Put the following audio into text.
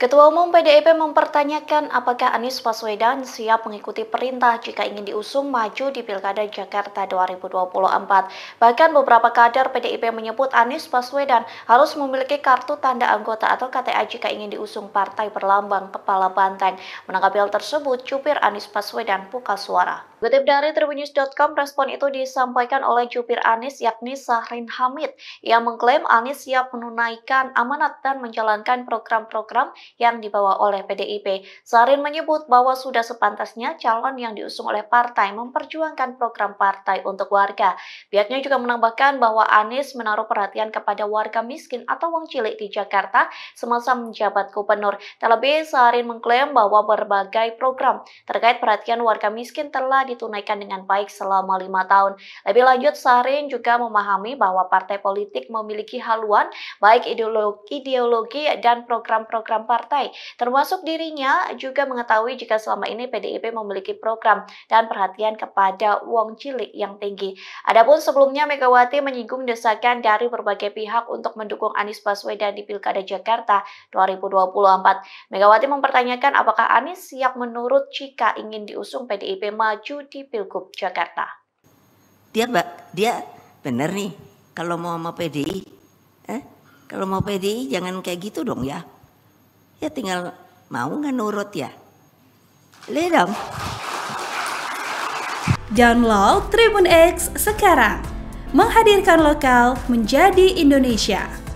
Ketua Umum PDIP mempertanyakan apakah Anies Baswedan siap mengikuti perintah jika ingin diusung maju di Pilkada Jakarta 2024. Bahkan beberapa kader PDIP menyebut Anies Baswedan harus memiliki kartu tanda anggota atau KTA jika ingin diusung partai berlambang kepala banteng. Menanggapi hal tersebut, cupir Anies Baswedan buka suara. Kutip dari tribunews.com, respon itu disampaikan oleh cupir Anies yakni Sahrin Hamid yang mengklaim Anies siap menunaikan amanat dan menjalankan program-program yang dibawa oleh PDIP. Sarin menyebut bahwa sudah sepantasnya calon yang diusung oleh partai memperjuangkan program partai untuk warga. Pihaknya juga menambahkan bahwa Anies menaruh perhatian kepada warga miskin atau wong cilik di Jakarta semasa menjabat gubernur. Terlebih, Sarin mengklaim bahwa berbagai program terkait perhatian warga miskin telah ditunaikan dengan baik selama lima tahun. Lebih lanjut, Sarin juga memahami bahwa partai politik memiliki haluan baik ideologi, ideologi dan program-program partai partai, termasuk dirinya juga mengetahui jika selama ini PDIP memiliki program dan perhatian kepada wong cilik yang tinggi. Adapun sebelumnya Megawati menyinggung desakan dari berbagai pihak untuk mendukung Anies Baswedan di Pilkada Jakarta 2024. Megawati mempertanyakan apakah Anies siap menurut jika ingin diusung PDIP maju di Pilgub Jakarta. Dia Mbak, dia benar nih kalau mau sama PDI. Eh? Kalau mau PDI jangan kayak gitu dong ya. Ya tinggal mau nggak nurut ya. Lidom. Download Tribun X sekarang. Menghadirkan lokal menjadi Indonesia.